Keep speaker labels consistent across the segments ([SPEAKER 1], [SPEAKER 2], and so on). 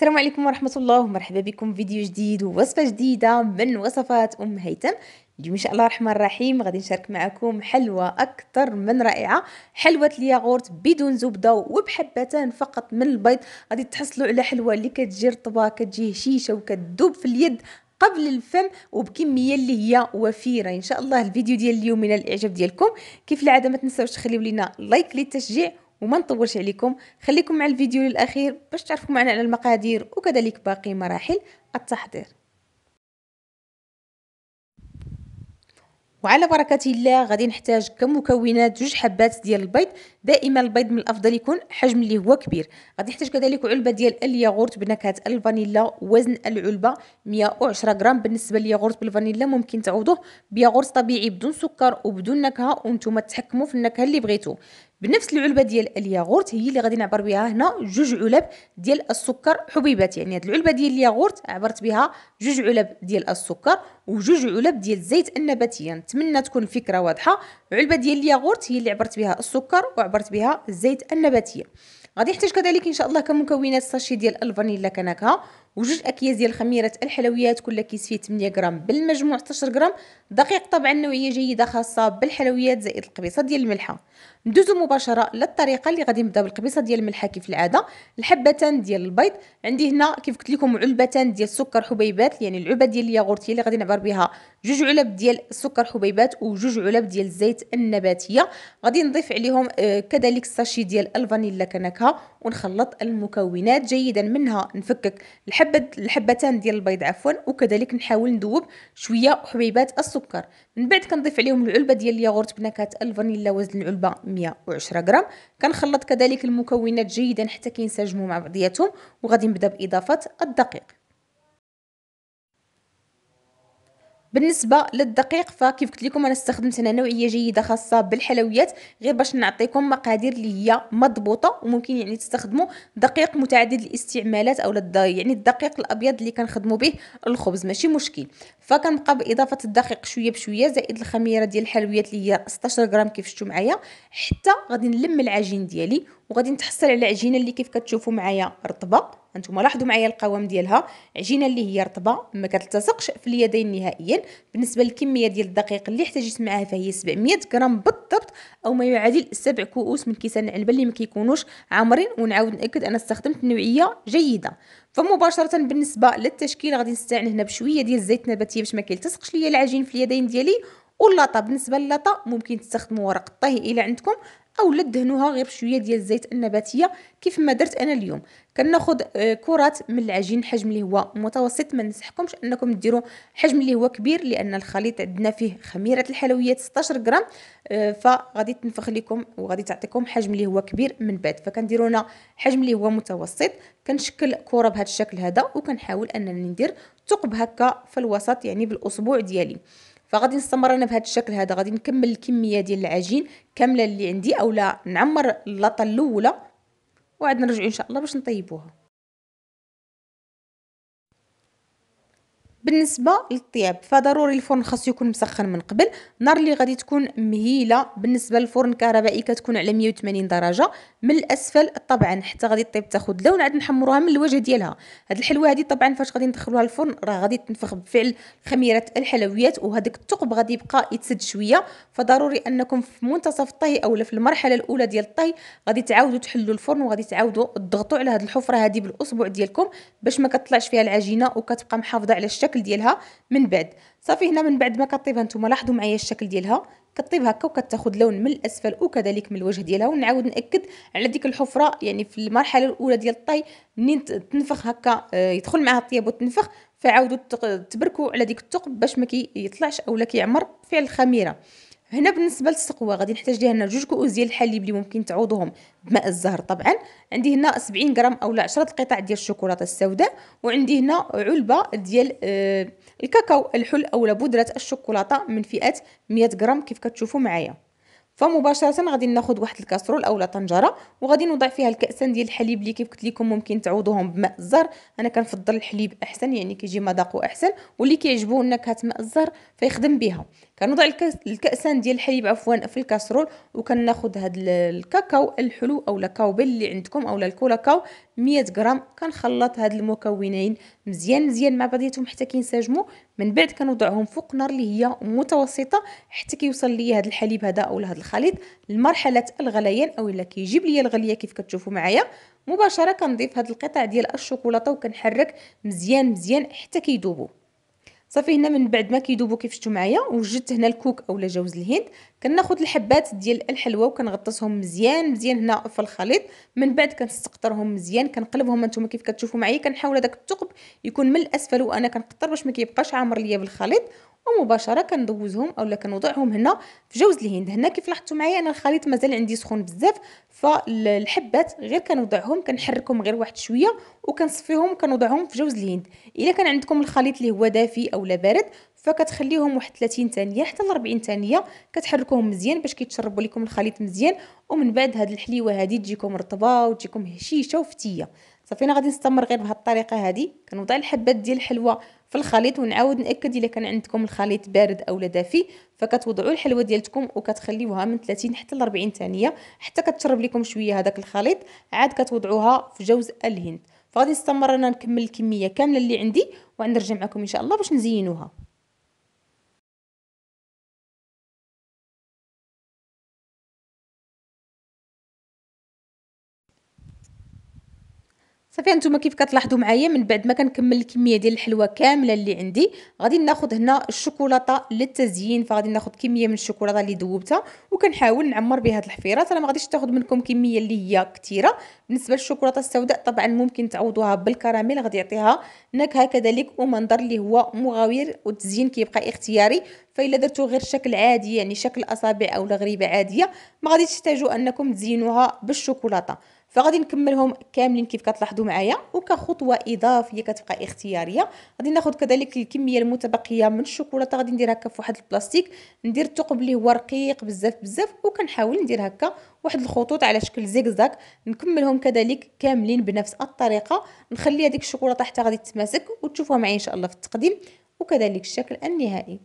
[SPEAKER 1] السلام عليكم ورحمة الله ومرحبا بكم فيديو جديد ووصفة جديدة من وصفات أم هيثم اليوم إن شاء الله الرحمن الرحيم غادي نشارك معكم حلوى أكثر من رائعة حلوة الياغورت بدون زبدة وبحبتان فقط من البيض غادي تحصلوا على حلوى اللي كتجي رطبة كتجي هشيشة وكتذوب في اليد قبل الفم وبكميه اللي هي وفيره ان شاء الله الفيديو ديال اليوم من الاعجاب ديالكم كيف العاده ما تنساوش تخليو لينا لايك للتشجيع وما نطولش عليكم خليكم مع الفيديو للأخير باش تعرفوا معنا على المقادير وكذلك باقي مراحل التحضير وعلى بركة الله غادي نحتاج كمكونات جوج حبات ديال البيض دائما البيض من الافضل يكون حجم اللي هو كبير غادي نحتاج كذلك علبه ديال الياغورت بنكهه الفانيلا وزن العلبه 110 غرام بالنسبه للياغورت بالفانيلا ممكن تعوضوه بياغورت طبيعي بدون سكر وبدون نكهه وانتم تحكموا في النكهه اللي بغيتو بنفس العلبه ديال الياغورت هي اللي غادي نعبر بها هنا جوج علب ديال السكر حبيبات يعني هاد العلبه ديال الياغورت عبرت بها جوج علب ديال السكر وجوج علب ديال الزيت النباتي نتمنى تكون الفكره واضحه علبه ديال الياغورت هي اللي عبرت بها السكر وعبرت بها الزيت النباتي غادي نحتاج كذلك ان شاء الله كمكونات الساشي ديال الفانيلا كنكهه وجوج اكياس ديال خميره الحلويات كل كيس فيه 8 غرام بالمجموع 16 غرام دقيق طبعا نوعيه جيده خاصه بالحلويات زائد القبيصه ديال الملحه ندوزو مباشره للطريقه اللي غادي نبداو بالقبيصه ديال الملحه كيف العاده الحبتان ديال البيض عندي هنا كيف قلت لكم علبتان ديال سكر حبيبات يعني العبه ديال الياغورتيه اللي غادي نعبر بها جوج علب ديال السكر حبيبات وجوج علب ديال الزيت النباتيه غادي نضيف عليهم آه، كذلك ساشي ديال الفانيلا كنكهه ونخلط المكونات جيدا منها نفكك الحبه الحبتان ديال البيض عفوا وكذلك نحاول ندوب شويه حبيبات السكر من بعد كنضيف عليهم العلبه ديال الياغورت بنكهه الفانيلا وزن العلبه 110 غرام كنخلط كذلك المكونات جيدا حتى كينسجموا مع بعضياتهم وغادي نبدا باضافه الدقيق بالنسبه للدقيق فكيف قلت لكم انا استخدمت هنا نوعيه جيده خاصه بالحلويات غير باش نعطيكم مقادير اللي هي مضبوطه وممكن يعني تستخدموا دقيق متعدد الاستعمالات او يعني الدقيق الابيض اللي كنخدموا به الخبز ماشي مشكل فكنبقى باضافه الدقيق شويه بشويه زائد الخميره ديال الحلويات اللي هي 16 غرام كيف شفتوا معايا حتى غادي نلم العجين ديالي وغادي نتحصل على العجينه اللي كيف كتشوفوا معايا رطبه انتم لاحظوا معايا القوام ديالها عجينه اللي هي رطبه ما كتلتصقش في اليدين نهائيا بالنسبه للكميه ديال الدقيق اللي احتاجت معاها فهي 700 غرام بالضبط او ما يعادل 7 كؤوس من كيسان العلبه اللي ما كيكونوش عامرين ونعاود ناكد انا استخدمت نوعيه جيده فمباشره بالنسبه للتشكيل غادي نستعين هنا بشويه ديال الزيت النباتي باش ما كيلتصقش ليا العجين في اليدين ديالي واللاطه بالنسبه للاطه ممكن تستخدموا ورق الطهي الا عندكم اولا دهنوها غير بشويه ديال الزيت النباتيه كيف ما درت انا اليوم كناخذ آه، كرات من العجين حجم اللي هو متوسط ما ننصحكمش انكم ديروا حجم اللي هو كبير لان الخليط عندنا فيه خميره الحلويات 16 غرام آه، فغادي تنفخ لكم وغادي تعطيكم حجم اللي هو كبير من بعد فكنديروا هنا حجم اللي هو متوسط كنشكل كره بهذا الشكل هذا وكنحاول انني ندير ثقب هكا في الوسط يعني بالاسبوع ديالي فغادي نستمر انا بهذا الشكل هذا غادي نكمل الكميه ديال العجين كامله اللي عندي اولا نعمر اللطه الاولى وعاد نرجعوا ان شاء الله باش نطيبوها بالنسبه للطياب فضروري الفرن خاصو يكون مسخن من قبل النار اللي غادي تكون مهيله بالنسبه للفرن الكهربائي كتكون على 180 درجه من الاسفل طبعا حتى غادي طيب تاخذ لون عاد نحمروها من الوجه ديالها هاد الحلوه هادي طبعا فاش غادي ندخلوها الفرن راه غادي تنفخ بفعل خميره الحلويات وهذاك الثقب غادي يبقى يتسد شويه فضروري انكم في منتصف الطهي اولا في المرحله الاولى ديال الطهي غادي تعاودوا تحلوا الفرن وغادي تعاودوا تضغطوا على هاد الحفره هادي بالاسبوع ديالكم باش ما كطلعش فيها العجينه وكتبقى محافظه على الشكل الشكل ديالها من بعد صافي هنا من بعد ما كطيبها نتوما لاحظوا معايا الشكل ديالها كطيبها هكا وكتاخذ لون من الاسفل وكذلك من الوجه ديالها ونعاود ناكد على ديك الحفره يعني في المرحله الاولى ديال الطي منين تنفخ هكا آه، يدخل معها الطياب وتنفخ فعاودوا تبركوا على ديك الثقب باش ما كيطلعش اولا كيعمر فعل الخميره هنا بالنسبه للسقوه غادي نحتاج ليها هنا جوج كؤوس ديال الحليب اللي ممكن تعوضوهم بماء الزهر طبعا عندي هنا 70 غرام اولا 10 قطع ديال الشوكولاته السوداء وعندي هنا علبه ديال آه الكاكاو الحل اولا بودره الشوكولاته من فئه 100 غرام كيف كتشوفوا معايا فمباشره غادي ناخذ واحد الكاسرول اولا طنجره وغادي نوضع فيها الكاسان ديال الحليب اللي كيف قلت لكم ممكن تعوضوهم بماء الزر انا كنفضل الحليب احسن يعني كيجي مذاقو احسن واللي كيعجبو نكهه ماء الزر فيخدم بها كنوضع الكاسان ديال الحليب عفوا في الكاسرول وكناخذ هاد الكاكاو الحلو اولا كاوبل اللي عندكم اولا الكولاكاو 100 غرام كنخلط هاد المكونين مزيان مزيان مع بعضياتهم حتى كينسجموا من بعد كنوضعهم فوق نار اللي هي متوسطه حتى كيوصل ليا هذا الحليب هذا اولا هذا الخليط لمرحله الغليان اولا كيجيب لي الغليه كيف كتشوفوا معايا مباشره كنضيف هذا القطع ديال الشوكولاته وكنحرك مزيان مزيان حتى كيدوبوا صافي هنا من بعد ما كيدوبوا كيف شفتوا معايا وجدت هنا الكوك اولا جوز الهند كناخد الحبات ديال الحلوه وكنغطسهم مزيان مزيان هنا في الخليط من بعد كنستقطرهم مزيان كنقلبهم انتم كيف كتشوفوا معايا كنحاول هذاك الثقب يكون من الاسفل وانا كنقطر باش ما كيبقاش عامر ليا بالخليط ومباشره كندوزهم اولا كنوضعهم هنا في جوز الهند هنا كيف لاحظتوا معايا انا الخليط مازال عندي سخون بزاف فالحبات غير كنوضعهم كنحركهم غير واحد شويه وكنصفيهم وكنوضعهم في جوز الهند الا كان عندكم الخليط اللي هو دافي اولا بارد فكتخليهم واحد 30 ثانيه حتى ل 40 ثانيه كتحركوهم مزيان باش كيتشربوا لكم الخليط مزيان ومن بعد هاد الحليوه هادي تجيكم رطبه وتجيكم هشيشه وفتيه صافي انا غادي نستمر غير بهاد الطريقه هادي كنوضع الحبات ديال الحلوى في الخليط ونعاود ناكد الا كان عندكم الخليط بارد اولا دافي فكتوضعوا الحلوى ديالتكم وكتخليوها من 30 حتى ل 40 ثانيه حتى كتشرب لكم شويه هذاك الخليط عاد كتوضعوها في جوز الهند فغادي نستمر انا نكمل الكميه كامله اللي عندي وغنرجع معكم ان شاء الله باش نزينوها صافي هانتوما كيف كتلاحظوا معايا من بعد ما كنكمل الكميه ديال الحلوه كامله اللي عندي غادي ناخذ هنا الشوكولاته للتزيين فغادي ناخذ كميه من الشوكولاته اللي ذوبتها وكنحاول نعمر بها هاد الحفيرات انا ما غاديش تاخذ منكم كميه اللي هي كثيره بالنسبه للشوكولاته السوداء طبعا ممكن تعوضوها بالكراميل غادي يعطيها نكهه كذلك ومنظر اللي هو مغاير والتزيين كيبقى اختياري فإلا درتو غير شكل عادي يعني شكل اصابع او غريبه عاديه ما غاديش تحتاجوا انكم تزينوها بالشوكولاته فغادي نكملهم كاملين كيف كتلاحظوا معايا وكخطوه اضافيه كتبقى اختياريه غادي ناخذ كذلك الكميه المتبقيه من الشوكولاته غادي ندير هكا فواحد البلاستيك ندير الثقب اللي هو رقيق بزاف بزاف وكنحاول ندير هكا واحد الخطوط على شكل زيكزاك نكملهم كذلك كاملين بنفس الطريقه نخلي هذيك الشوكولاته حتى غادي تتماسك وتشوفوها معايا ان شاء الله في التقديم وكذلك الشكل النهائي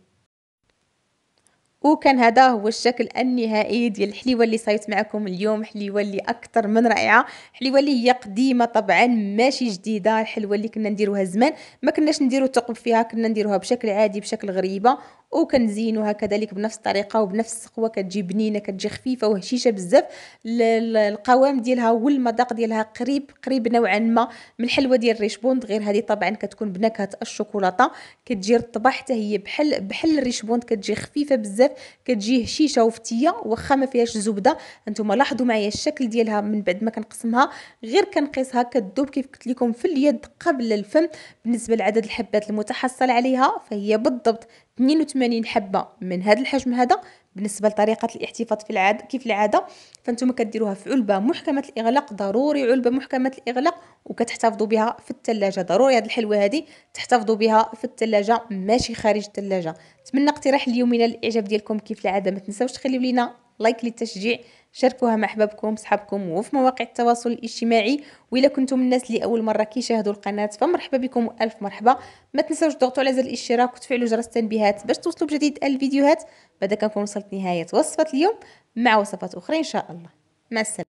[SPEAKER 1] وكان هذا هو الشكل النهائي ديال الحليوه اللي صايبت معكم اليوم حليوه اللي اكثر من رائعه حليوه اللي هي قديمه طبعا ماشي جديده الحلوه اللي كنا نديروها زمان ما كناش نديرو ثقب فيها كنا نديروها بشكل عادي بشكل غريبه وكنزينوها كذلك بنفس الطريقه وبنفس السقوه كتجي بنينه كتجي خفيفه وهشيشه بزاف القوام ديالها والمذاق ديالها قريب قريب نوعا ما من الحلوه ديال بوند غير هذه طبعا كتكون بنكهه الشوكولاته كتجي رطبه حتى هي بحال بحال بوند كتجي خفيفه بزاف كتجي هشيشه وفتيه واخا ما فيهاش زبده انتم لاحظوا معايا الشكل ديالها من بعد ما كنقسمها غير كنقيسها كتذوب كيف قلت لكم في اليد قبل الفم بالنسبه لعدد الحبات المتحصل عليها فهي بالضبط 82 حبه من هذا الحجم هذا بالنسبه لطريقه الاحتفاظ في العاده كيف العاده فانتم كديروها في علبه محكمه الاغلاق ضروري علبه محكمه الاغلاق وكتحتفظوا بها في الثلاجه ضروري هذه الحلوه هذه تحتفظوا بها في الثلاجه ماشي خارج الثلاجه نتمنى اقتراح اليوم اليومنا الاعجاب ديالكم كيف العاده ما تنساوش تخليو لينا لايك للتشجيع شاركوها مع احبابكم صحابكم وفي مواقع التواصل الاجتماعي والا كنتم الناس اللي اول مره كيشاهدوا القناه فمرحبا بكم الف مرحبا ما تنساوش تضغطوا على زر الاشتراك وتفعلوا جرس التنبيهات باش توصلوا بجديد الفيديوهات بعد كنكون وصلت نهايه وصفه اليوم مع وصفات اخرى ان شاء الله مع السلامه